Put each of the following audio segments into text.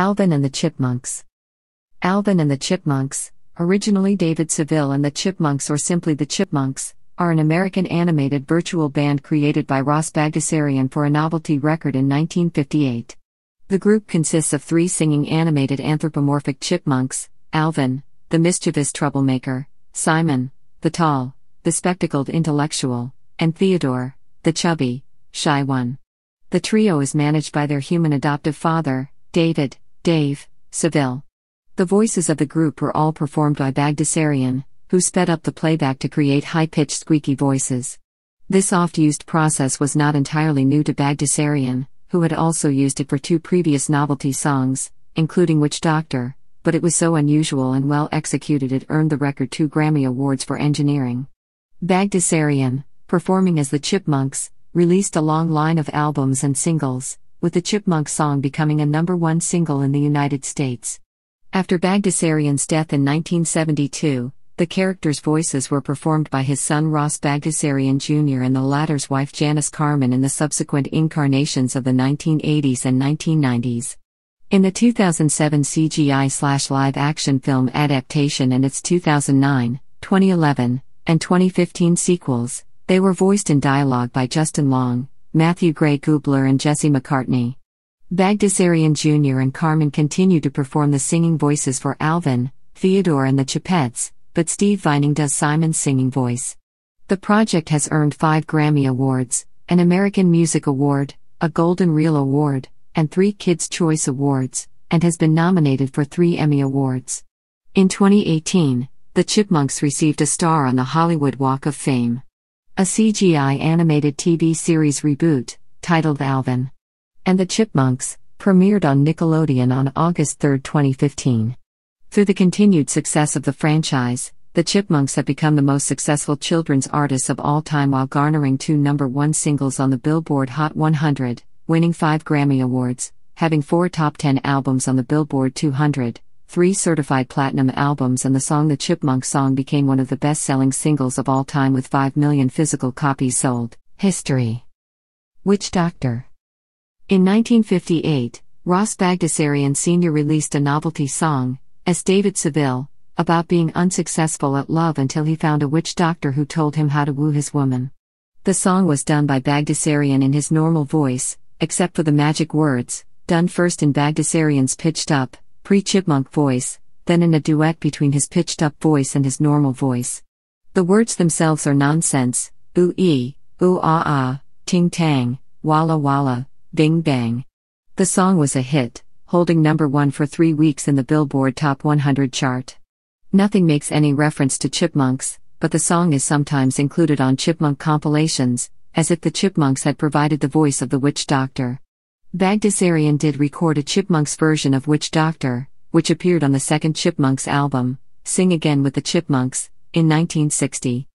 Alvin and the Chipmunks. Alvin and the Chipmunks, originally David Seville and the Chipmunks or simply the Chipmunks, are an American animated virtual band created by Ross Bagdasarian for a novelty record in 1958. The group consists of three singing animated anthropomorphic chipmunks Alvin, the mischievous troublemaker, Simon, the tall, the spectacled intellectual, and Theodore, the chubby, shy one. The trio is managed by their human adoptive father, David, Dave, Seville. The voices of the group were all performed by Bagdasarian, who sped up the playback to create high pitched squeaky voices. This oft used process was not entirely new to Bagdasarian, who had also used it for two previous novelty songs, including Witch Doctor, but it was so unusual and well executed it earned the record two Grammy Awards for engineering. Bagdasarian, performing as the Chipmunks, released a long line of albums and singles, with the Chipmunk song becoming a number one single in the United States. After Bagdasarian's death in 1972, the characters' voices were performed by his son Ross Bagdasarian Jr. and the latter's wife Janice Carmen in the subsequent incarnations of the 1980s and 1990s. In the 2007 CGI slash live action film adaptation and its 2009, 2011, and 2015 sequels, they were voiced in dialogue by Justin Long, Matthew Gray Gubler and Jesse McCartney. Bagdasarian Jr. and Carmen continue to perform the singing voices for Alvin, Theodore, and the Chipettes, but Steve Vining does Simon's singing voice. The project has earned five Grammy Awards, an American Music Award, a Golden Reel Award, and three Kids' Choice Awards, and has been nominated for three Emmy Awards. In 2018, the Chipmunks received a star on the Hollywood Walk of Fame a CGI animated TV series reboot, titled Alvin and the Chipmunks, premiered on Nickelodeon on August 3, 2015. Through the continued success of the franchise, the Chipmunks have become the most successful children's artists of all time while garnering two number one singles on the Billboard Hot 100, winning five Grammy Awards, having four top 10 albums on the Billboard 200, three certified platinum albums, and the song The Chipmunk Song became one of the best selling singles of all time with 5 million physical copies sold. History Witch Doctor In 1958, Ross Bagdasarian Sr. released a novelty song, as David Seville, about being unsuccessful at love until he found a witch doctor who told him how to woo his woman. The song was done by Bagdasarian in his normal voice, except for the magic words, done first in Bagdasarian's pitched up, pre chipmunk voice, then in a duet between his pitched up voice and his normal voice. The words themselves are nonsense oo ee, oo ah ah, ting tang, walla walla, bing bang. The song was a hit, holding number one for three weeks in the Billboard Top 100 chart. Nothing makes any reference to chipmunks, but the song is sometimes included on chipmunk compilations, as if the chipmunks had provided the voice of the witch doctor. Bagdasarian did record a Chipmunks version of Witch Doctor, which appeared on the second Chipmunks album, Sing Again with the Chipmunks, in 1960.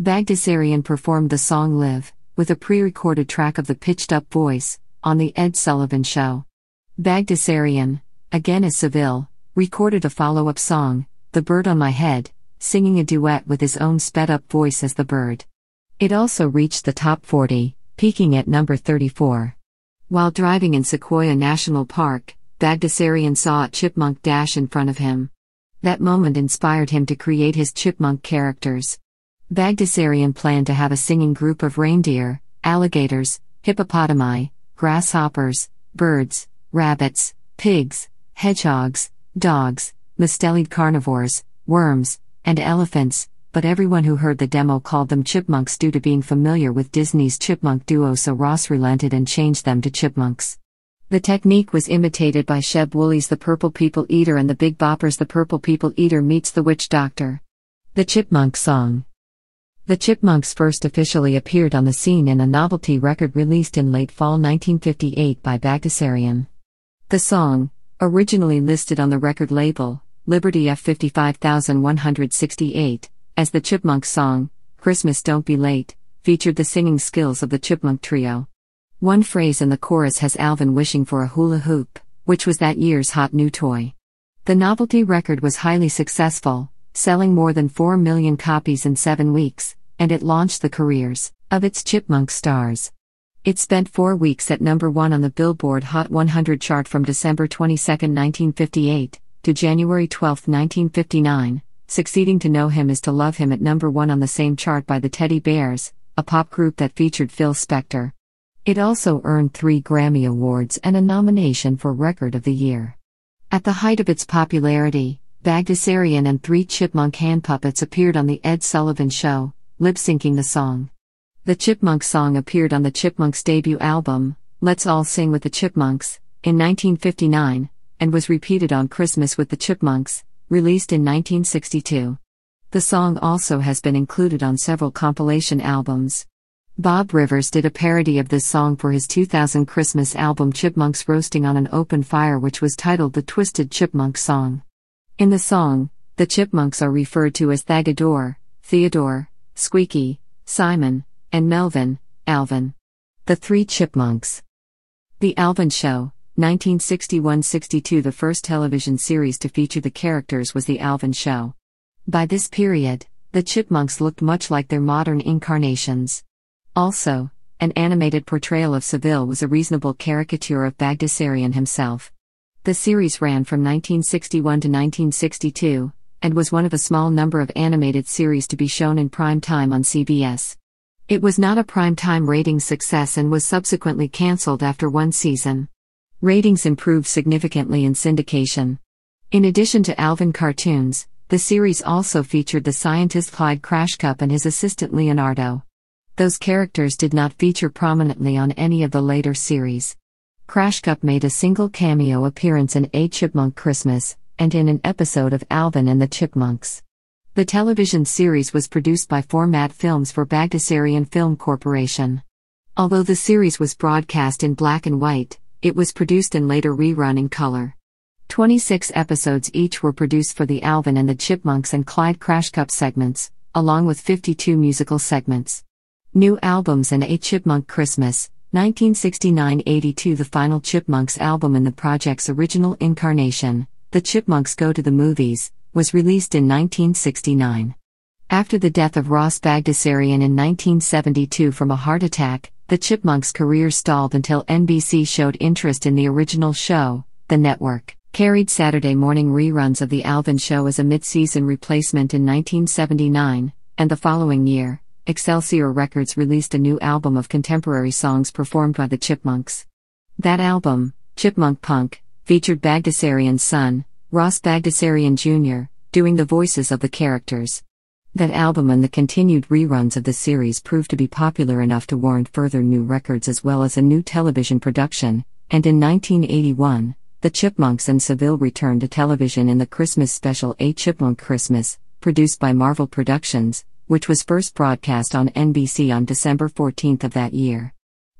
Bagdasarian performed the song Live, with a pre recorded track of the pitched up voice, on The Ed Sullivan Show. Bagdasarian, again as Seville, recorded a follow up song, The Bird on My Head, singing a duet with his own sped up voice as the bird. It also reached the top 40, peaking at number 34. While driving in Sequoia National Park, Bagdasarian saw a chipmunk dash in front of him. That moment inspired him to create his chipmunk characters. Bagdasarian planned to have a singing group of reindeer, alligators, hippopotami, grasshoppers, birds, rabbits, pigs, hedgehogs, dogs, mustelid carnivores, worms, and elephants, but everyone who heard the demo called them chipmunks due to being familiar with Disney's chipmunk duo, so Ross relented and changed them to chipmunks. The technique was imitated by Sheb Wooley's The Purple People Eater and the Big Boppers The Purple People Eater Meets the Witch Doctor. The Chipmunk Song. The Chipmunks first officially appeared on the scene in a novelty record released in late fall 1958 by Bagdasarian. The song, originally listed on the record label, Liberty F55168, as the Chipmunk song, Christmas Don't Be Late, featured the singing skills of the Chipmunk Trio. One phrase in the chorus has Alvin wishing for a hula hoop, which was that year's hot new toy. The novelty record was highly successful, selling more than 4 million copies in seven weeks, and it launched the careers of its Chipmunk stars. It spent four weeks at number one on the Billboard Hot 100 chart from December 22, 1958, to January 12, 1959, Succeeding to Know Him is to Love Him at number 1 on the same chart by the Teddy Bears, a pop group that featured Phil Spector. It also earned three Grammy Awards and a nomination for Record of the Year. At the height of its popularity, Bagdasarian and three Chipmunk hand puppets appeared on The Ed Sullivan Show, lip syncing the song. The Chipmunk song appeared on the Chipmunks' debut album, Let's All Sing with the Chipmunks, in 1959, and was repeated on Christmas with the Chipmunks, released in 1962. The song also has been included on several compilation albums. Bob Rivers did a parody of this song for his 2000 Christmas album Chipmunks Roasting on an Open Fire, which was titled The Twisted Chipmunk Song. In the song, the chipmunks are referred to as Thagador, Theodore, Squeaky, Simon, and Melvin, Alvin. The Three Chipmunks. The Alvin Show, 1961 62 The first television series to feature the characters was The Alvin Show. By this period, the chipmunks looked much like their modern incarnations. Also, an animated portrayal of Seville was a reasonable caricature of Bagdasarian himself. The series ran from 1961 to 1962, and was one of a small number of animated series to be shown in prime time on CBS. It was not a prime time rating success and was subsequently cancelled after one season ratings improved significantly in syndication. In addition to Alvin cartoons, the series also featured the scientist Clyde Crashcup and his assistant Leonardo. Those characters did not feature prominently on any of the later series. Crashcup made a single cameo appearance in A Chipmunk Christmas, and in an episode of Alvin and the Chipmunks. The television series was produced by Format Films for Bagdasarian Film Corporation. Although the series was broadcast in black and white, it was produced and later rerun in color. 26 episodes each were produced for the Alvin and the Chipmunks and Clyde Crash Cup segments, along with 52 musical segments. New albums and A Chipmunk Christmas, 1969 82 The final Chipmunks album in the project's original incarnation, The Chipmunks Go to the Movies, was released in 1969. After the death of Ross Bagdasarian in 1972 from a heart attack, the Chipmunks' career stalled until NBC showed interest in the original show, the network carried Saturday morning reruns of The Alvin Show as a mid season replacement in 1979, and the following year, Excelsior Records released a new album of contemporary songs performed by the Chipmunks. That album, Chipmunk Punk, featured Bagdasarian's son, Ross Bagdasarian Jr., doing the voices of the characters. That album and the continued reruns of the series proved to be popular enough to warrant further new records as well as a new television production, and in 1981, the Chipmunks and Seville returned to television in the Christmas special A Chipmunk Christmas, produced by Marvel Productions, which was first broadcast on NBC on December 14th of that year.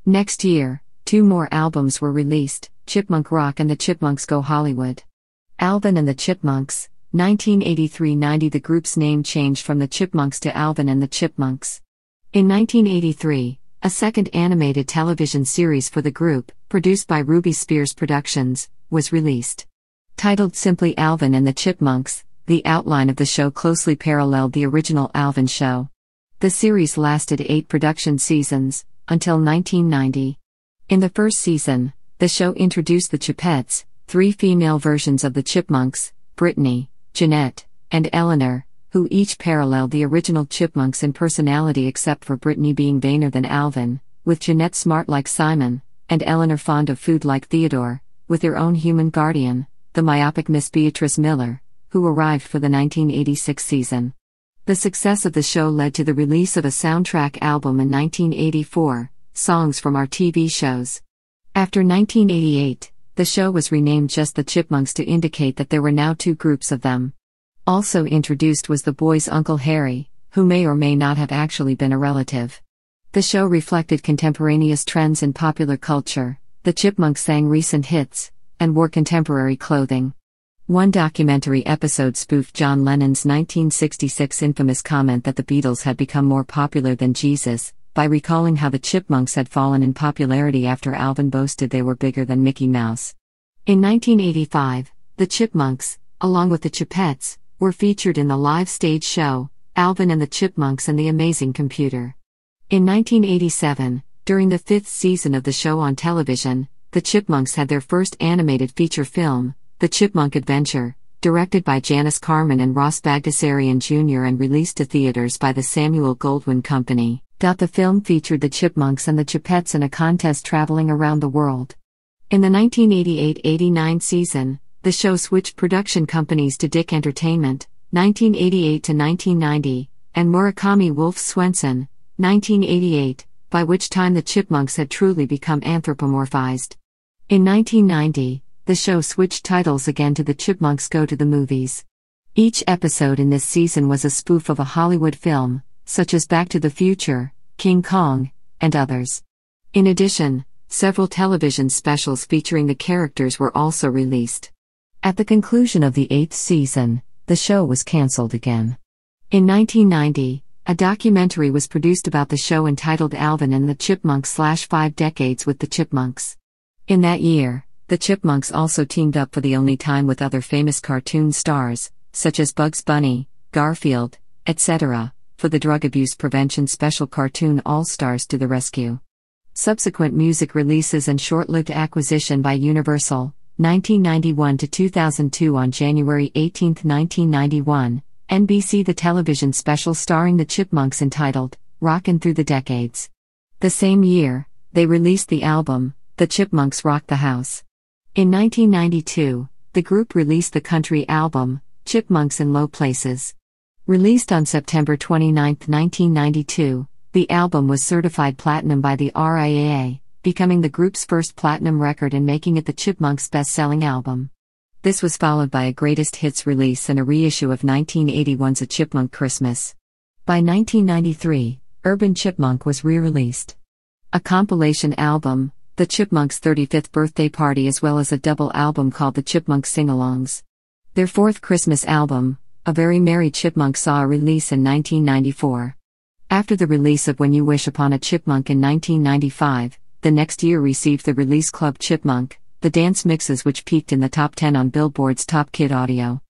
Next year, two more albums were released Chipmunk Rock and the Chipmunks Go Hollywood. Alvin and the Chipmunks, 1983 90 The group's name changed from the Chipmunks to Alvin and the Chipmunks. In 1983, a second animated television series for the group, produced by Ruby Spears Productions, was released. Titled simply Alvin and the Chipmunks, the outline of the show closely paralleled the original Alvin show. The series lasted eight production seasons, until 1990. In the first season, the show introduced the Chipettes, three female versions of the Chipmunks, Brittany, Jeanette, and Eleanor, who each paralleled the original chipmunks in personality except for Brittany being vainer than Alvin, with Jeanette smart like Simon, and Eleanor fond of food like Theodore, with their own human guardian, the myopic Miss Beatrice Miller, who arrived for the 1986 season. The success of the show led to the release of a soundtrack album in 1984, Songs from Our TV Shows. After 1988, the show was renamed just the Chipmunks to indicate that there were now two groups of them. Also introduced was the boy's Uncle Harry, who may or may not have actually been a relative. The show reflected contemporaneous trends in popular culture, the Chipmunks sang recent hits, and wore contemporary clothing. One documentary episode spoofed John Lennon's 1966 infamous comment that the Beatles had become more popular than Jesus, by recalling how the chipmunks had fallen in popularity after Alvin boasted they were bigger than Mickey Mouse. In 1985, the chipmunks, along with the Chipettes, were featured in the live stage show, Alvin and the Chipmunks and the Amazing Computer. In 1987, during the fifth season of the show on television, the Chipmunks had their first animated feature film, The Chipmunk Adventure, directed by Janice Carmen and Ross Bagdasarian Jr. and released to theaters by the Samuel Goldwyn Company. The film featured the Chipmunks and the Chipettes in a contest traveling around the world. In the 1988 89 season, the show switched production companies to Dick Entertainment, 1988 1990, and Murakami Wolf Swenson, 1988, by which time the Chipmunks had truly become anthropomorphized. In 1990, the show switched titles again to The Chipmunks Go to the Movies. Each episode in this season was a spoof of a Hollywood film, such as Back to the Future, King Kong, and others. In addition, several television specials featuring the characters were also released. At the conclusion of the eighth season, the show was cancelled again. In 1990, a documentary was produced about the show entitled Alvin and the Chipmunks slash Five Decades with the Chipmunks. In that year, the Chipmunks also teamed up for the only time with other famous cartoon stars, such as Bugs Bunny, Garfield, etc., for the Drug Abuse Prevention Special Cartoon All Stars to the Rescue. Subsequent music releases and short lived acquisition by Universal, 1991 to 2002 on January 18, 1991, NBC the television special starring the Chipmunks entitled Rockin' Through the Decades. The same year, they released the album The Chipmunks Rock the House. In 1992, the group released the country album Chipmunks in Low Places. Released on September 29, 1992, the album was certified platinum by the RIAA, becoming the group's first platinum record and making it the Chipmunks' best selling album. This was followed by a greatest hits release and a reissue of 1981's A Chipmunk Christmas. By 1993, Urban Chipmunk was re released. A compilation album, The Chipmunks' 35th Birthday Party, as well as a double album called The Chipmunk Sing Alongs. Their fourth Christmas album, a Very Merry Chipmunk saw a release in 1994. After the release of When You Wish Upon a Chipmunk in 1995, the next year received the release Club Chipmunk, the dance mixes which peaked in the top 10 on Billboard's Top Kid Audio.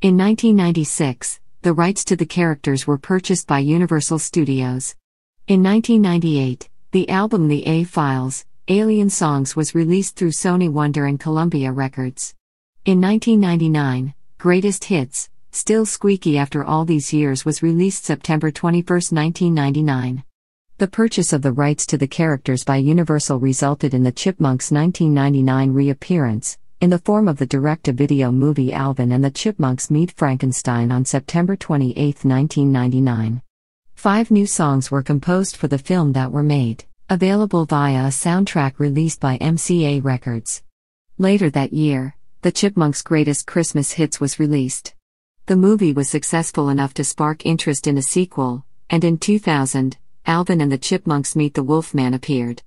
In 1996, the rights to the characters were purchased by Universal Studios. In 1998, the album The A Files, Alien Songs was released through Sony Wonder and Columbia Records. In 1999, Greatest Hits, Still Squeaky After All These Years was released September 21, 1999. The purchase of the rights to the characters by Universal resulted in the Chipmunks' 1999 reappearance, in the form of the direct to video movie Alvin and the Chipmunks Meet Frankenstein on September 28, 1999. Five new songs were composed for the film that were made, available via a soundtrack released by MCA Records. Later that year, the Chipmunks' greatest Christmas hits was released. The movie was successful enough to spark interest in a sequel, and in 2000, Alvin and the Chipmunks Meet the Wolfman appeared.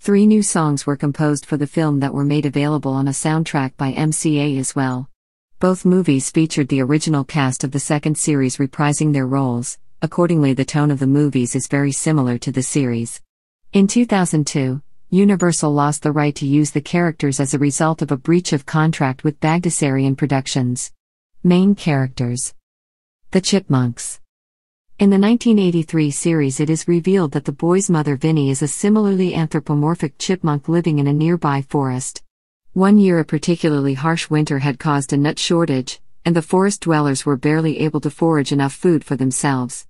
Three new songs were composed for the film that were made available on a soundtrack by MCA as well. Both movies featured the original cast of the second series reprising their roles, accordingly, the tone of the movies is very similar to the series. In 2002, Universal lost the right to use the characters as a result of a breach of contract with Bagdasarian Productions. Main characters The Chipmunks. In the 1983 series, it is revealed that the boy's mother Vinnie is a similarly anthropomorphic chipmunk living in a nearby forest. One year, a particularly harsh winter had caused a nut shortage, and the forest dwellers were barely able to forage enough food for themselves.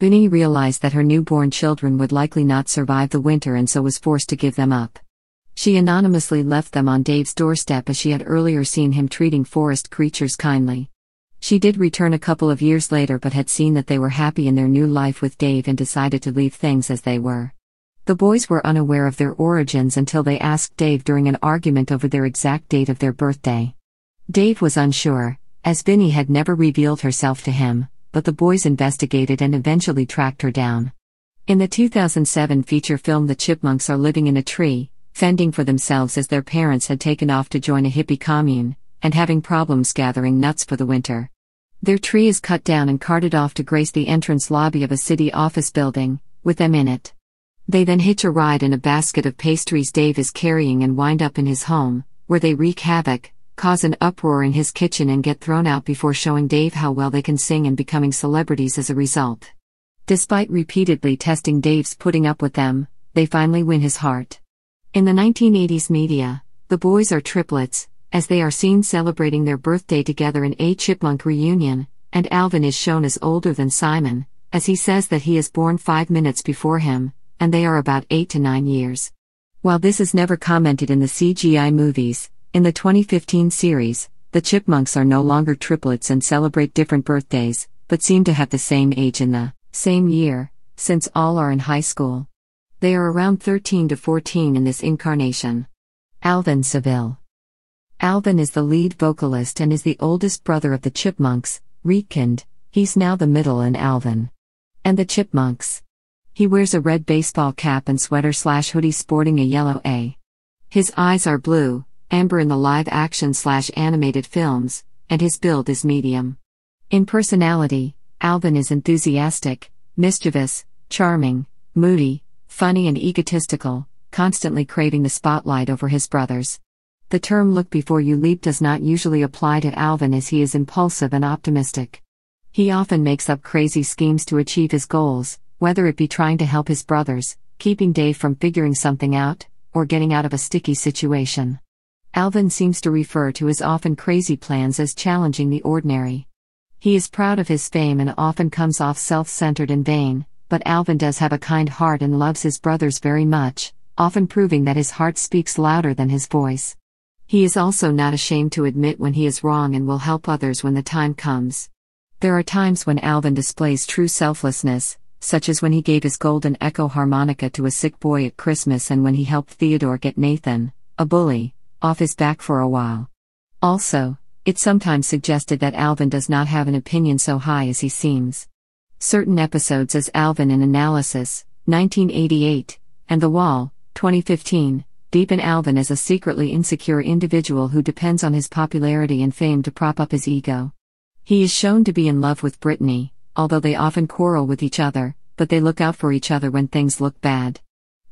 Vinnie realized that her newborn children would likely not survive the winter and so was forced to give them up. She anonymously left them on Dave's doorstep as she had earlier seen him treating forest creatures kindly. She did return a couple of years later but had seen that they were happy in their new life with Dave and decided to leave things as they were. The boys were unaware of their origins until they asked Dave during an argument over their exact date of their birthday. Dave was unsure, as Vinny had never revealed herself to him, but the boys investigated and eventually tracked her down. In the 2007 feature film The Chipmunks Are Living in a Tree, fending for themselves as their parents had taken off to join a hippie commune, and having problems gathering nuts for the winter. Their tree is cut down and carted off to grace the entrance lobby of a city office building, with them in it. They then hitch a ride in a basket of pastries Dave is carrying and wind up in his home, where they wreak havoc, cause an uproar in his kitchen and get thrown out before showing Dave how well they can sing and becoming celebrities as a result. Despite repeatedly testing Dave's putting up with them, they finally win his heart. In the 1980s media, the boys are triplets, as they are seen celebrating their birthday together in a chipmunk reunion, and Alvin is shown as older than Simon, as he says that he is born five minutes before him, and they are about eight to nine years. While this is never commented in the CGI movies, in the 2015 series, the chipmunks are no longer triplets and celebrate different birthdays, but seem to have the same age in the same year, since all are in high school. They are around 13 to 14 in this incarnation. Alvin Seville Alvin is the lead vocalist and is the oldest brother of the Chipmunks, Rekind, he's now the middle and Alvin. And the Chipmunks. He wears a red baseball cap and sweater slash hoodie sporting a yellow A. His eyes are blue, amber in the live action slash animated films, and his build is medium. In personality, Alvin is enthusiastic, mischievous, charming, moody, funny, and egotistical, constantly craving the spotlight over his brothers. The term look before you leap does not usually apply to Alvin as he is impulsive and optimistic. He often makes up crazy schemes to achieve his goals, whether it be trying to help his brothers, keeping Dave from figuring something out, or getting out of a sticky situation. Alvin seems to refer to his often crazy plans as challenging the ordinary. He is proud of his fame and often comes off self centered and vain, but Alvin does have a kind heart and loves his brothers very much, often proving that his heart speaks louder than his voice. He is also not ashamed to admit when he is wrong and will help others when the time comes. There are times when Alvin displays true selflessness, such as when he gave his golden echo harmonica to a sick boy at Christmas and when he helped Theodore get Nathan, a bully, off his back for a while. Also, it's sometimes suggested that Alvin does not have an opinion so high as he seems. Certain episodes as Alvin in Analysis, 1988, and The Wall, 2015, Deepin Alvin is a secretly insecure individual who depends on his popularity and fame to prop up his ego. He is shown to be in love with Brittany, although they often quarrel with each other, but they look out for each other when things look bad.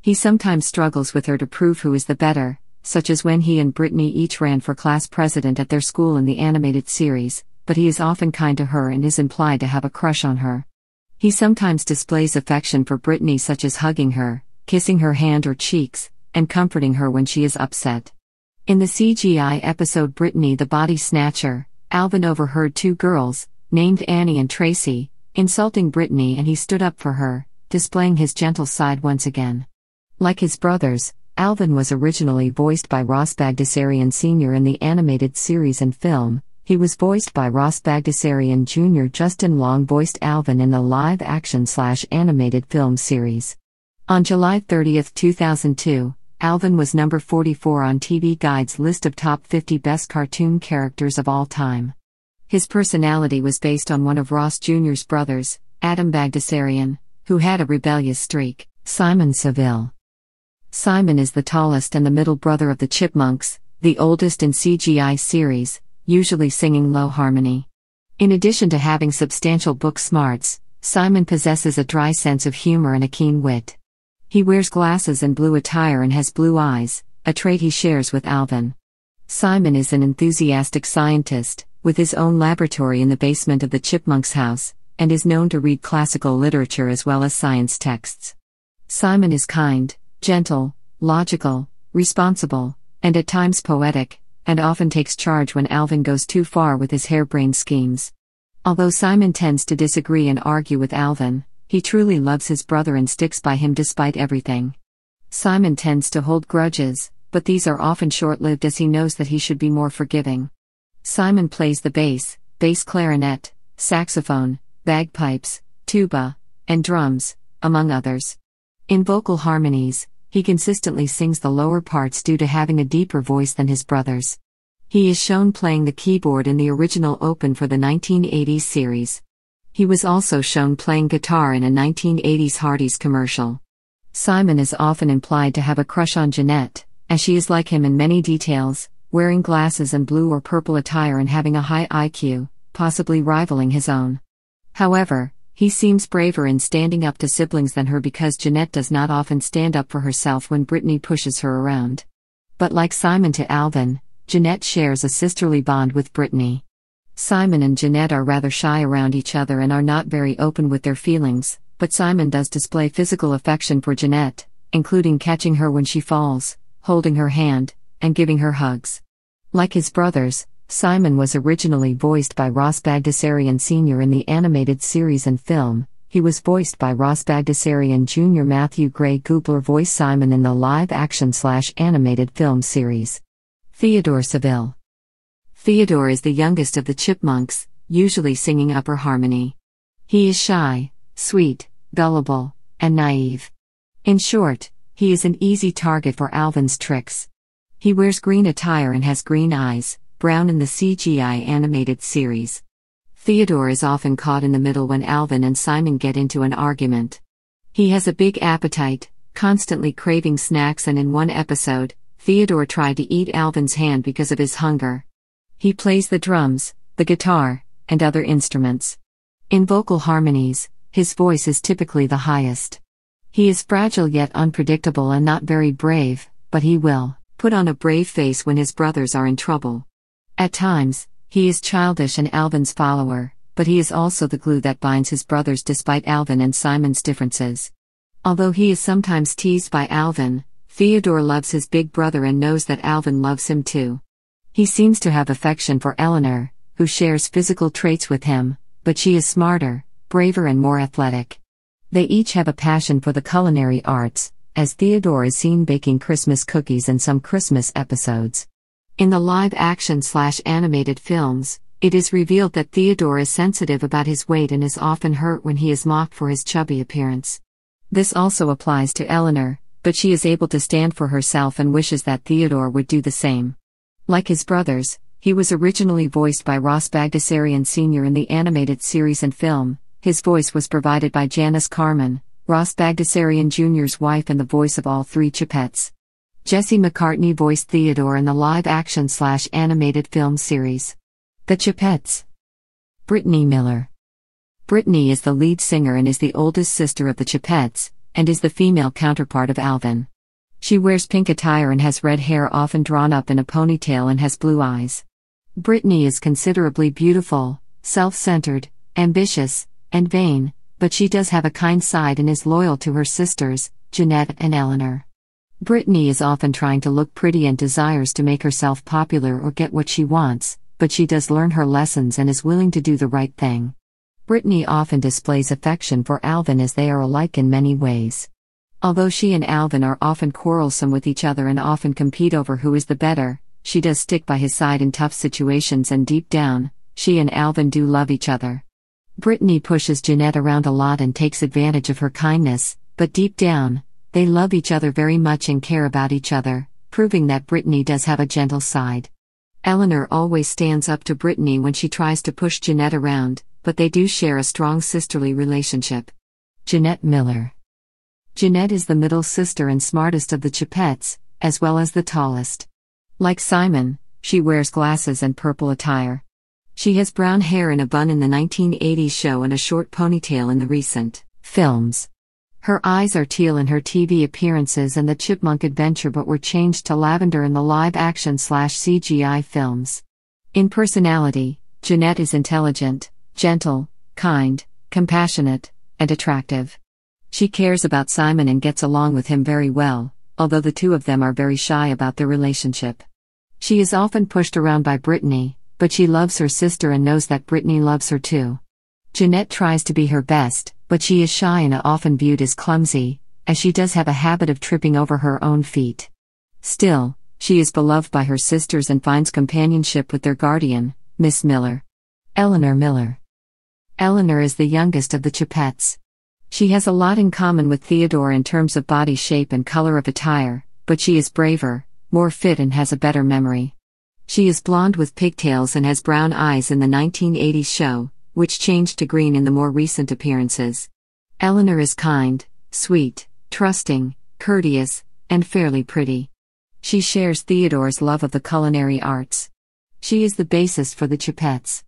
He sometimes struggles with her to prove who is the better, such as when he and Brittany each ran for class president at their school in the animated series, but he is often kind to her and is implied to have a crush on her. He sometimes displays affection for Brittany, such as hugging her, kissing her hand or cheeks, and comforting her when she is upset. In the CGI episode Brittany the Body Snatcher, Alvin overheard two girls, named Annie and Tracy, insulting Brittany and he stood up for her, displaying his gentle side once again. Like his brothers, Alvin was originally voiced by Ross Bagdasarian Sr. in the animated series and film. He was voiced by Ross Bagdasarian Jr. Justin Long voiced Alvin in the live action slash animated film series. On July 30, 2002, Alvin was number 44 on TV Guide's list of top 50 best cartoon characters of all time. His personality was based on one of Ross Jr.'s brothers, Adam Bagdasarian, who had a rebellious streak, Simon Seville. Simon is the tallest and the middle brother of the Chipmunks, the oldest in CGI series, usually singing low harmony. In addition to having substantial book smarts, Simon possesses a dry sense of humor and a keen wit. He wears glasses and blue attire and has blue eyes, a trait he shares with Alvin. Simon is an enthusiastic scientist, with his own laboratory in the basement of the Chipmunk's house, and is known to read classical literature as well as science texts. Simon is kind, gentle, logical, responsible, and at times poetic, and often takes charge when Alvin goes too far with his harebrained schemes. Although Simon tends to disagree and argue with Alvin, he truly loves his brother and sticks by him despite everything. Simon tends to hold grudges, but these are often short lived as he knows that he should be more forgiving. Simon plays the bass, bass clarinet, saxophone, bagpipes, tuba, and drums, among others. In vocal harmonies, he consistently sings the lower parts due to having a deeper voice than his brothers. He is shown playing the keyboard in the original Open for the 1980s series. He was also shown playing guitar in a 1980s Hardee's commercial. Simon is often implied to have a crush on Jeanette, as she is like him in many details, wearing glasses and blue or purple attire and having a high IQ, possibly rivaling his own. However, he seems braver in standing up to siblings than her because Jeanette does not often stand up for herself when Brittany pushes her around. But like Simon to Alvin, Jeanette shares a sisterly bond with Brittany. Simon and Jeanette are rather shy around each other and are not very open with their feelings, but Simon does display physical affection for Jeanette, including catching her when she falls, holding her hand, and giving her hugs. Like his brothers, Simon was originally voiced by Ross Bagdasarian Sr. in the animated series and film. He was voiced by Ross Bagdasarian Jr. Matthew Gray Goobler voiced Simon in the live action slash animated film series. Theodore Seville Theodore is the youngest of the chipmunks, usually singing upper harmony. He is shy, sweet, gullible, and naive. In short, he is an easy target for Alvin's tricks. He wears green attire and has green eyes, brown in the CGI animated series. Theodore is often caught in the middle when Alvin and Simon get into an argument. He has a big appetite, constantly craving snacks, and in one episode, Theodore tried to eat Alvin's hand because of his hunger. He plays the drums, the guitar, and other instruments. In vocal harmonies, his voice is typically the highest. He is fragile yet unpredictable and not very brave, but he will put on a brave face when his brothers are in trouble. At times, he is childish and Alvin's follower, but he is also the glue that binds his brothers despite Alvin and Simon's differences. Although he is sometimes teased by Alvin, Theodore loves his big brother and knows that Alvin loves him too. He seems to have affection for Eleanor, who shares physical traits with him, but she is smarter, braver, and more athletic. They each have a passion for the culinary arts, as Theodore is seen baking Christmas cookies in some Christmas episodes. In the live action slash animated films, it is revealed that Theodore is sensitive about his weight and is often hurt when he is mocked for his chubby appearance. This also applies to Eleanor, but she is able to stand for herself and wishes that Theodore would do the same. Like his brothers, he was originally voiced by Ross Bagdasarian Sr. in the animated series and film. His voice was provided by Janice Carmen, Ross Bagdasarian Jr.'s wife and the voice of all three Chipettes. Jesse McCartney voiced Theodore in the live action slash animated film series. The Chipettes. Brittany Miller. Brittany is the lead singer and is the oldest sister of the Chipettes, and is the female counterpart of Alvin. She wears pink attire and has red hair often drawn up in a ponytail and has blue eyes. Brittany is considerably beautiful, self centered, ambitious, and vain, but she does have a kind side and is loyal to her sisters, Jeanette and Eleanor. Brittany is often trying to look pretty and desires to make herself popular or get what she wants, but she does learn her lessons and is willing to do the right thing. Brittany often displays affection for Alvin as they are alike in many ways. Although she and Alvin are often quarrelsome with each other and often compete over who is the better, she does stick by his side in tough situations and deep down, she and Alvin do love each other. Brittany pushes Jeanette around a lot and takes advantage of her kindness, but deep down, they love each other very much and care about each other, proving that Brittany does have a gentle side. Eleanor always stands up to Brittany when she tries to push Jeanette around, but they do share a strong sisterly relationship. Jeanette Miller Jeanette is the middle sister and smartest of the Chipettes, as well as the tallest. Like Simon, she wears glasses and purple attire. She has brown hair in a bun in the 1980s show and a short ponytail in the recent films. Her eyes are teal in her TV appearances and the Chipmunk Adventure, but were changed to lavender in the live action slash CGI films. In personality, Jeanette is intelligent, gentle, kind, compassionate, and attractive. She cares about Simon and gets along with him very well, although the two of them are very shy about their relationship. She is often pushed around by Brittany, but she loves her sister and knows that Brittany loves her too. Jeanette tries to be her best, but she is shy and often viewed as clumsy, as she does have a habit of tripping over her own feet. Still, she is beloved by her sisters and finds companionship with their guardian, Miss Miller. Eleanor Miller. Eleanor is the youngest of the Chipettes. She has a lot in common with Theodore in terms of body shape and color of attire, but she is braver, more fit, and has a better memory. She is blonde with pigtails and has brown eyes in the 1980s show, which changed to green in the more recent appearances. Eleanor is kind, sweet, trusting, courteous, and fairly pretty. She shares Theodore's love of the culinary arts. She is the basis for the Chipettes.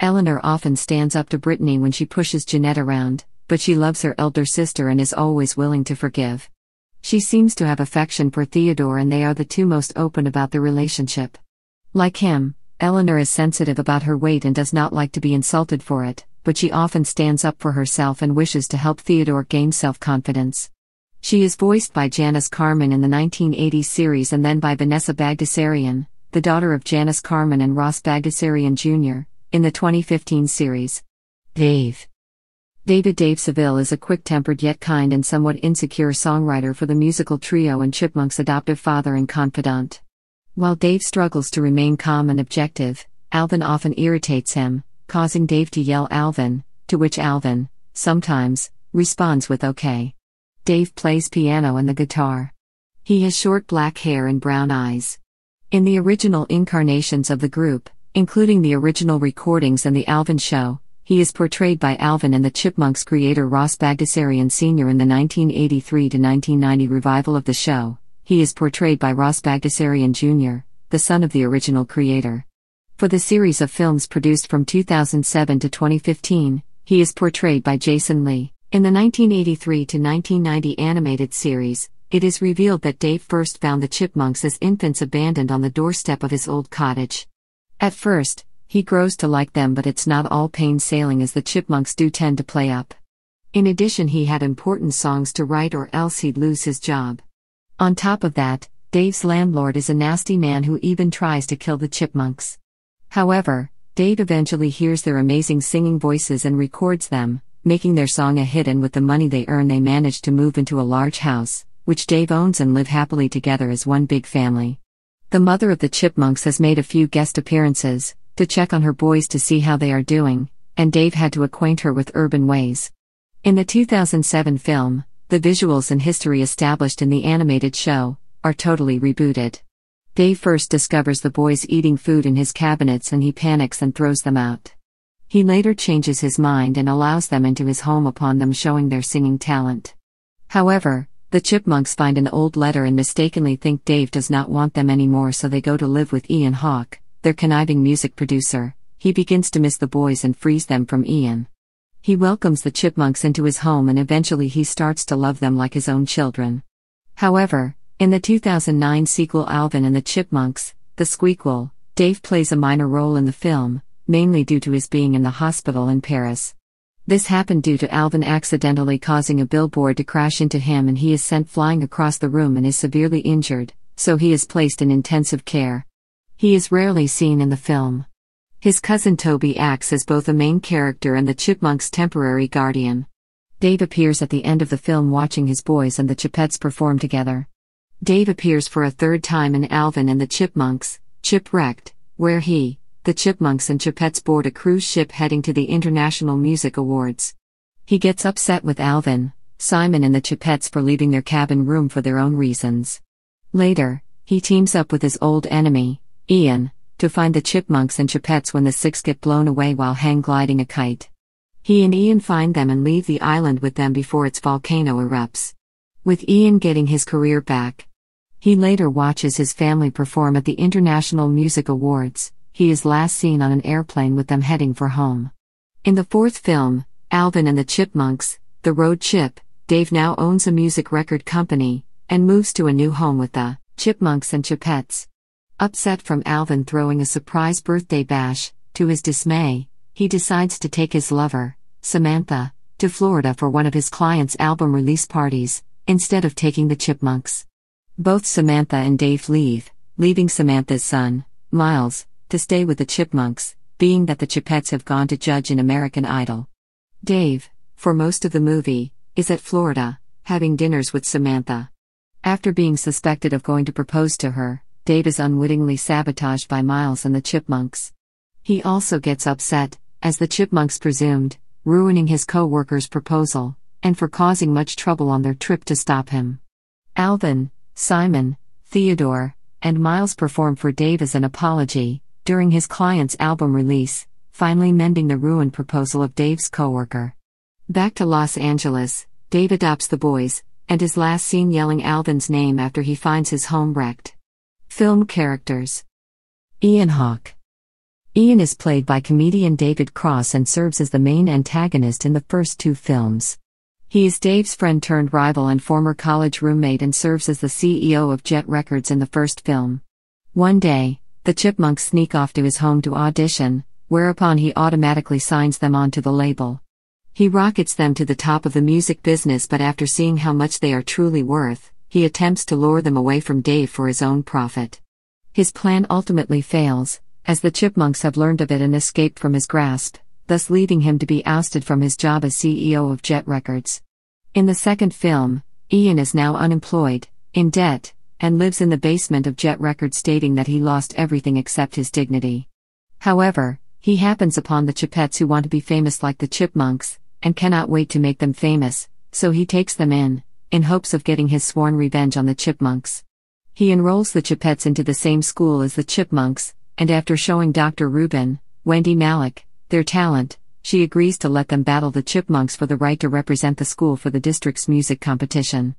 Eleanor often stands up to Brittany when she pushes Jeanette around, but she loves her elder sister and is always willing to forgive. She seems to have affection for Theodore, and they are the two most open about their relationship. Like him, Eleanor is sensitive about her weight and does not like to be insulted for it, but she often stands up for herself and wishes to help Theodore gain self confidence. She is voiced by Janice Carmen in the 1980s series and then by Vanessa Bagdasarian, the daughter of Janice Carmen and Ross Bagdasarian Jr., in the 2015 series. Dave. David Dave Seville is a quick tempered yet kind and somewhat insecure songwriter for the musical trio and Chipmunk's adoptive father and confidant. While Dave struggles to remain calm and objective, Alvin often irritates him, causing Dave to yell Alvin, to which Alvin, sometimes, responds with OK. Dave plays piano and the guitar. He has short black hair and brown eyes. In the original incarnations of the group, including the original recordings and The Alvin Show, he is portrayed by Alvin and the Chipmunks creator Ross Bagdasarian Sr. in the 1983 to 1990 revival of the show. He is portrayed by Ross Bagdasarian Jr., the son of the original creator. For the series of films produced from 2007 to 2015, he is portrayed by Jason Lee. In the 1983 to 1990 animated series, it is revealed that Dave first found the chipmunks as infants abandoned on the doorstep of his old cottage. At first, he grows to like them, but it's not all pain sailing as the chipmunks do tend to play up. In addition, he had important songs to write, or else he'd lose his job. On top of that, Dave's landlord is a nasty man who even tries to kill the chipmunks. However, Dave eventually hears their amazing singing voices and records them, making their song a hit, and with the money they earn, they manage to move into a large house, which Dave owns and live happily together as one big family. The mother of the chipmunks has made a few guest appearances, to check on her boys to see how they are doing, and Dave had to acquaint her with urban ways. In the 2007 film, the visuals and history established in the animated show are totally rebooted. Dave first discovers the boys eating food in his cabinets and he panics and throws them out. He later changes his mind and allows them into his home upon them showing their singing talent. However, the chipmunks find an old letter and mistakenly think Dave does not want them anymore, so they go to live with Ian Hawke, their conniving music producer, he begins to miss the boys and frees them from Ian. He welcomes the chipmunks into his home and eventually he starts to love them like his own children. However, in the 2009 sequel Alvin and the Chipmunks, The Squeakquel, Dave plays a minor role in the film, mainly due to his being in the hospital in Paris. This happened due to Alvin accidentally causing a billboard to crash into him and he is sent flying across the room and is severely injured, so he is placed in intensive care. He is rarely seen in the film. His cousin Toby acts as both a main character and the chipmunk's temporary guardian. Dave appears at the end of the film watching his boys and the Chipettes perform together. Dave appears for a third time in Alvin and the Chipmunks, Chipwrecked, where he, the Chipmunks and Chipettes board a cruise ship heading to the International Music Awards. He gets upset with Alvin, Simon and the Chipettes for leaving their cabin room for their own reasons. Later, he teams up with his old enemy, Ian, to find the chipmunks and chipettes when the six get blown away while hang gliding a kite. He and Ian find them and leave the island with them before its volcano erupts. With Ian getting his career back, he later watches his family perform at the International Music Awards. He is last seen on an airplane with them heading for home. In the fourth film, Alvin and the Chipmunks, The Road Chip, Dave now owns a music record company and moves to a new home with the Chipmunks and Chipettes. Upset from Alvin throwing a surprise birthday bash, to his dismay, he decides to take his lover, Samantha, to Florida for one of his client's album release parties, instead of taking the Chipmunks. Both Samantha and Dave leave, leaving Samantha's son, Miles, to stay with the Chipmunks, being that the Chipettes have gone to judge in American Idol. Dave, for most of the movie, is at Florida, having dinners with Samantha. After being suspected of going to propose to her, Dave is unwittingly sabotaged by Miles and the chipmunks. He also gets upset, as the chipmunks presumed, ruining his co worker's proposal, and for causing much trouble on their trip to stop him. Alvin, Simon, Theodore, and Miles perform for Dave as an apology, during his client's album release, finally mending the ruined proposal of Dave's co worker. Back to Los Angeles, Dave adopts the boys, and is last seen yelling Alvin's name after he finds his home wrecked. Film characters Ian Hawke. Ian is played by comedian David Cross and serves as the main antagonist in the first two films. He is Dave's friend turned rival and former college roommate and serves as the CEO of Jet Records in the first film. One day, the chipmunks sneak off to his home to audition, whereupon he automatically signs them onto the label. He rockets them to the top of the music business, but after seeing how much they are truly worth, he attempts to lure them away from Dave for his own profit. His plan ultimately fails, as the chipmunks have learned of it and escaped from his grasp, thus leaving him to be ousted from his job as CEO of Jet Records. In the second film, Ian is now unemployed, in debt, and lives in the basement of Jet Records, stating that he lost everything except his dignity. However, he happens upon the Chipettes who want to be famous like the Chipmunks, and cannot wait to make them famous, so he takes them in, in hopes of getting his sworn revenge on the chipmunks. He enrolls the Chipettes into the same school as the chipmunks, and after showing Dr. Rubin, Wendy Malik, their talent, she agrees to let them battle the chipmunks for the right to represent the school for the district's music competition.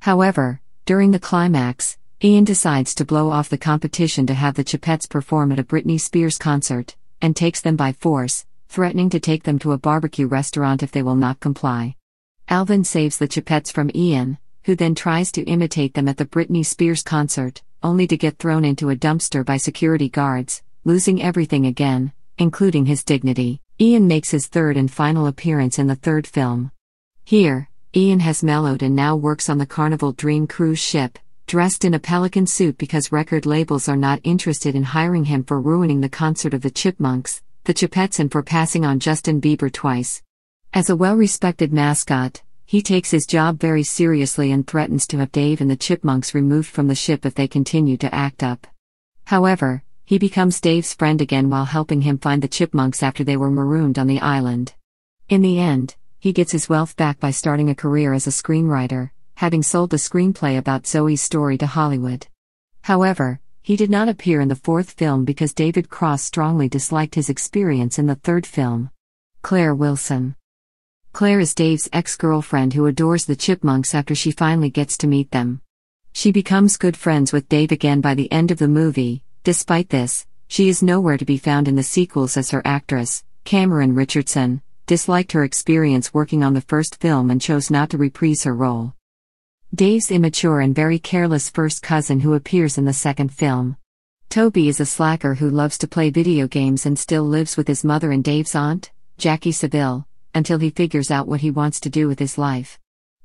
However, during the climax, Ian decides to blow off the competition to have the Chipettes perform at a Britney Spears concert, and takes them by force, threatening to take them to a barbecue restaurant if they will not comply. Alvin saves the Chipettes from Ian, who then tries to imitate them at the Britney Spears concert, only to get thrown into a dumpster by security guards, losing everything again, including his dignity. Ian makes his third and final appearance in the third film. Here, Ian has mellowed and now works on the Carnival Dream cruise ship, dressed in a pelican suit because record labels are not interested in hiring him for ruining the concert of the Chipmunks, the Chipettes, and for passing on Justin Bieber twice. As a well respected mascot, he takes his job very seriously and threatens to have Dave and the chipmunks removed from the ship if they continue to act up. However, he becomes Dave's friend again while helping him find the chipmunks after they were marooned on the island. In the end, he gets his wealth back by starting a career as a screenwriter, having sold the screenplay about Zoe's story to Hollywood. However, he did not appear in the fourth film because David Cross strongly disliked his experience in the third film. Claire Wilson Claire is Dave's ex girlfriend who adores the Chipmunks after she finally gets to meet them. She becomes good friends with Dave again by the end of the movie. Despite this, she is nowhere to be found in the sequels as her actress, Cameron Richardson, disliked her experience working on the first film and chose not to reprise her role. Dave's immature and very careless first cousin who appears in the second film. Toby is a slacker who loves to play video games and still lives with his mother and Dave's aunt, Jackie Seville, until he figures out what he wants to do with his life.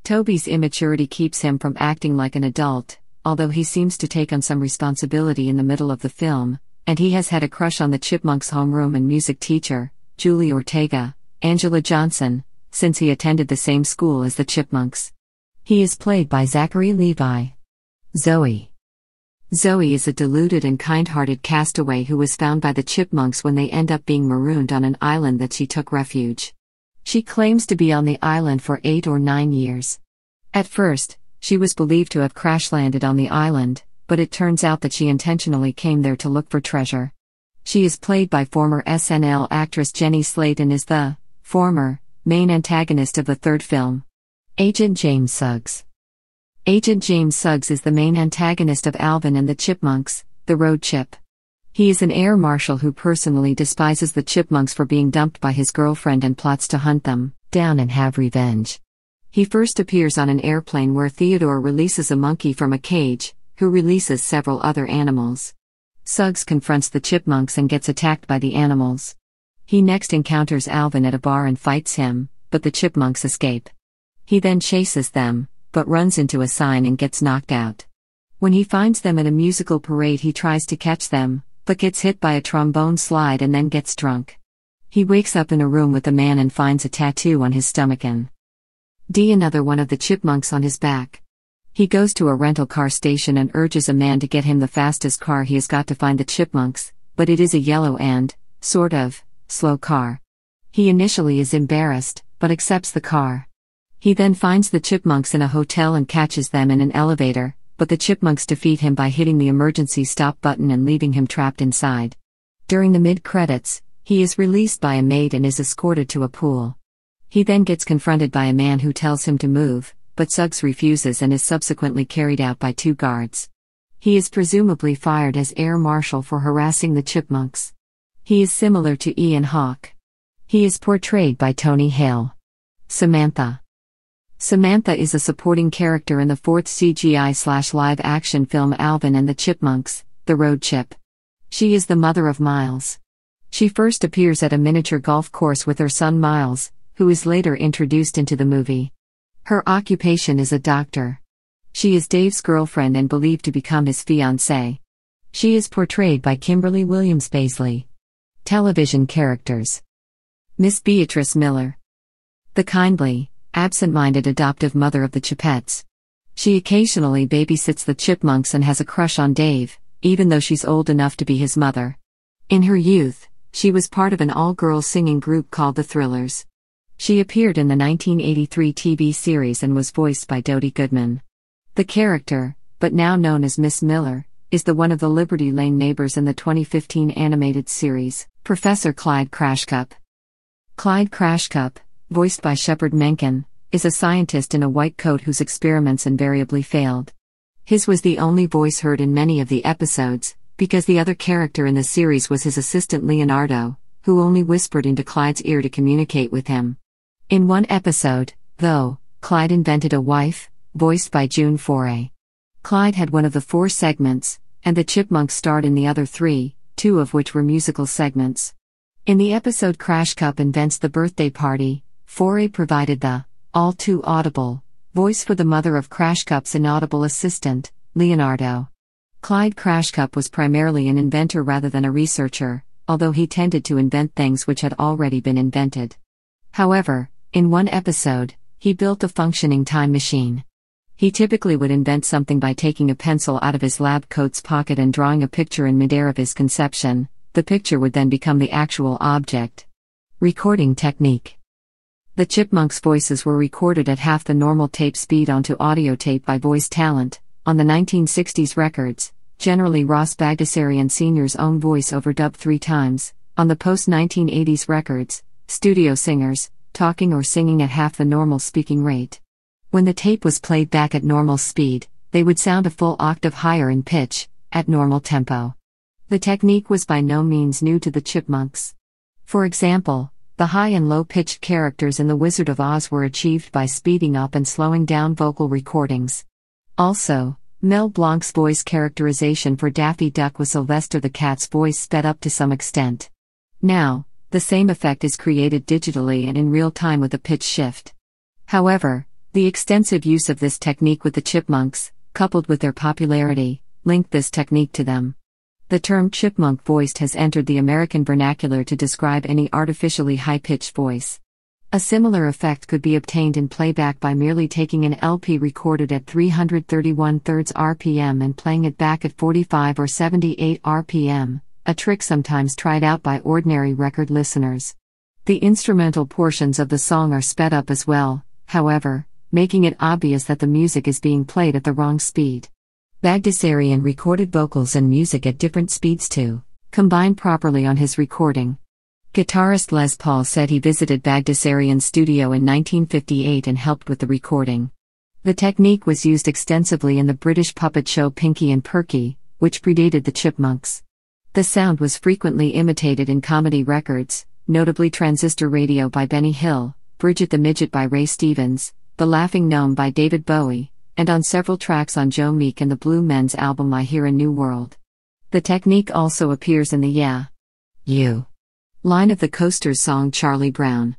Toby's immaturity keeps him from acting like an adult, although he seems to take on some responsibility in the middle of the film, and he has had a crush on the Chipmunks' homeroom and music teacher, Julie Ortega, Angela Johnson, since he attended the same school as the Chipmunks. He is played by Zachary Levi. Zoe. Zoe is a deluded and kind hearted castaway who was found by the Chipmunks when they end up being marooned on an island that she took refuge. She claims to be on the island for eight or nine years. At first, she was believed to have crash landed on the island, but it turns out that she intentionally came there to look for treasure. She is played by former SNL actress Jenny Slate and is the former main antagonist of the third film. Agent James Suggs. Agent James Suggs is the main antagonist of Alvin and the Chipmunks, the road chip. He is an air marshal who personally despises the chipmunks for being dumped by his girlfriend and plots to hunt them down and have revenge. He first appears on an airplane where Theodore releases a monkey from a cage, who releases several other animals. Suggs confronts the chipmunks and gets attacked by the animals. He next encounters Alvin at a bar and fights him, but the chipmunks escape. He then chases them, but runs into a sign and gets knocked out. When he finds them at a musical parade, he tries to catch them, but gets hit by a trombone slide and then gets drunk. He wakes up in a room with a man and finds a tattoo on his stomach and D another one of the chipmunks on his back. He goes to a rental car station and urges a man to get him the fastest car he has got to find the chipmunks, but it is a yellow and, sort of, slow car. He initially is embarrassed, but accepts the car. He then finds the chipmunks in a hotel and catches them in an elevator, but the chipmunks defeat him by hitting the emergency stop button and leaving him trapped inside. During the mid credits, he is released by a maid and is escorted to a pool. He then gets confronted by a man who tells him to move, but Suggs refuses and is subsequently carried out by two guards. He is presumably fired as air marshal for harassing the chipmunks. He is similar to Ian Hawke. He is portrayed by Tony Hale. Samantha Samantha is a supporting character in the fourth CGI slash live action film Alvin and the Chipmunks, The Road Chip. She is the mother of Miles. She first appears at a miniature golf course with her son Miles, who is later introduced into the movie. Her occupation is a doctor. She is Dave's girlfriend and believed to become his fiancée. She is portrayed by Kimberly Williams Paisley. Television characters Miss Beatrice Miller, The Kindly absent minded adoptive mother of the Chipettes. She occasionally babysits the Chipmunks and has a crush on Dave, even though she's old enough to be his mother. In her youth, she was part of an all girls singing group called The Thrillers. She appeared in the 1983 TV series and was voiced by Dodie Goodman. The character, but now known as Miss Miller, is the one of the Liberty Lane neighbors in the 2015 animated series, Professor Clyde Crashcup. Clyde Crashcup, voiced by Shepard Mencken, is a scientist in a white coat whose experiments invariably failed. His was the only voice heard in many of the episodes, because the other character in the series was his assistant Leonardo, who only whispered into Clyde's ear to communicate with him. In one episode, though, Clyde invented a wife, voiced by June Foray. Clyde had one of the four segments, and the Chipmunks starred in the other three, two of which were musical segments. In the episode Crash Cup invents the birthday party, Foray provided the all too audible voice for the mother of Crashcup's inaudible assistant, Leonardo. Clyde Crashcup was primarily an inventor rather than a researcher, although he tended to invent things which had already been invented. However, in one episode, he built a functioning time machine. He typically would invent something by taking a pencil out of his lab coat's pocket and drawing a picture in midair of his conception, the picture would then become the actual object. Recording technique the Chipmunks' voices were recorded at half the normal tape speed onto audio tape by voice talent, on the 1960s records, generally Ross Bagdasarian Sr.'s own voice overdubbed three times, on the post 1980s records, studio singers, talking or singing at half the normal speaking rate. When the tape was played back at normal speed, they would sound a full octave higher in pitch, at normal tempo. The technique was by no means new to the Chipmunks. For example, the high and low pitched characters in The Wizard of Oz were achieved by speeding up and slowing down vocal recordings. Also, Mel Blanc's voice characterization for Daffy Duck with Sylvester the Cat's voice sped up to some extent. Now, the same effect is created digitally and in real time with a pitch shift. However, the extensive use of this technique with the chipmunks, coupled with their popularity, linked this technique to them. The term chipmunk voiced has entered the American vernacular to describe any artificially high pitched voice. A similar effect could be obtained in playback by merely taking an LP recorded at 331 thirds RPM and playing it back at 45 or 78 RPM, a trick sometimes tried out by ordinary record listeners. The instrumental portions of the song are sped up as well, however, making it obvious that the music is being played at the wrong speed. Bagdasarian recorded vocals and music at different speeds to combine properly on his recording. Guitarist Les Paul said he visited Bagdasarian's studio in 1958 and helped with the recording. The technique was used extensively in the British puppet show Pinky and Perky, which predated the Chipmunks. The sound was frequently imitated in comedy records, notably Transistor Radio by Benny Hill, Bridget the Midget by Ray Stevens, The Laughing Gnome by David Bowie, and on several tracks on Joe Meek and the Blue Men's album I Hear a New World. The technique also appears in the Yeah. You. Line of the Coasters song Charlie Brown.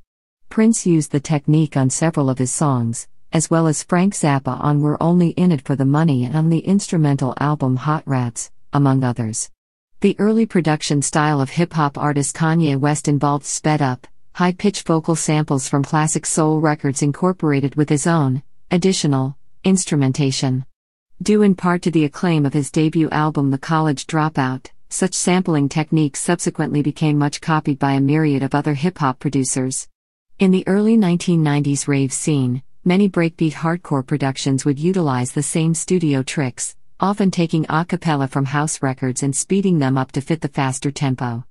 Prince used the technique on several of his songs, as well as Frank Zappa on We're Only In It for the Money and on the instrumental album Hot Rats, among others. The early production style of hip hop artist Kanye West involved sped up, high pitched vocal samples from classic soul records incorporated with his own, additional, Instrumentation. Due in part to the acclaim of his debut album The College Dropout, such sampling techniques subsequently became much copied by a myriad of other hip hop producers. In the early 1990s rave scene, many breakbeat hardcore productions would utilize the same studio tricks, often taking a cappella from house records and speeding them up to fit the faster tempo.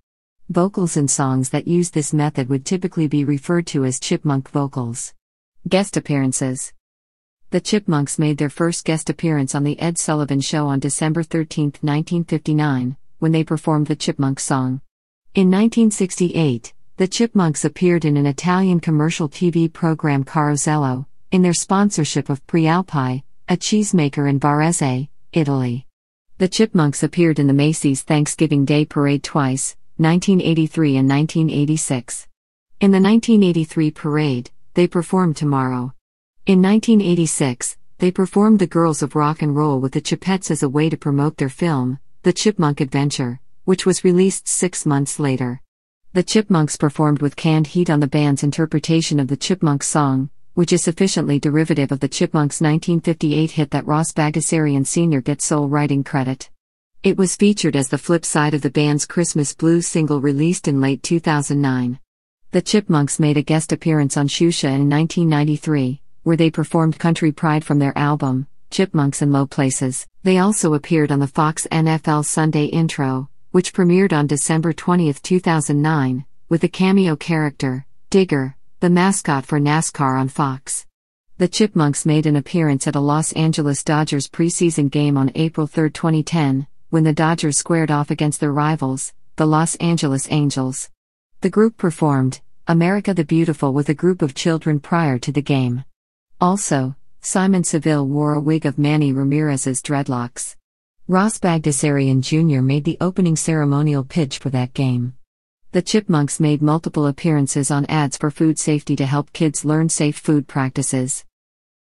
Vocals in songs that used this method would typically be referred to as chipmunk vocals. Guest appearances the Chipmunks made their first guest appearance on The Ed Sullivan Show on December 13, 1959, when they performed the Chipmunk song. In 1968, the Chipmunks appeared in an Italian commercial TV program Carosello, in their sponsorship of Prealpi, a cheesemaker in Varese, Italy. The Chipmunks appeared in the Macy's Thanksgiving Day Parade twice, 1983 and 1986. In the 1983 parade, they performed Tomorrow. In 1986, they performed The Girls of Rock and Roll with the Chipettes as a way to promote their film, The Chipmunk Adventure, which was released six months later. The Chipmunks performed with canned heat on the band's interpretation of the Chipmunks song, which is sufficiently derivative of the Chipmunks' 1958 hit that Ross Bagdasarian Sr. gets sole writing credit. It was featured as the flip side of the band's Christmas Blues single released in late 2009. The Chipmunks made a guest appearance on Shusha in 1993 where they performed Country Pride from their album, Chipmunks in Low Places. They also appeared on the Fox NFL Sunday intro, which premiered on December 20, 2009, with a cameo character, Digger, the mascot for NASCAR on Fox. The Chipmunks made an appearance at a Los Angeles Dodgers preseason game on April 3, 2010, when the Dodgers squared off against their rivals, the Los Angeles Angels. The group performed America the Beautiful with a group of children prior to the game. Also, Simon Seville wore a wig of Manny Ramirez's dreadlocks. Ross Bagdasarian Jr. made the opening ceremonial pitch for that game. The Chipmunks made multiple appearances on ads for food safety to help kids learn safe food practices.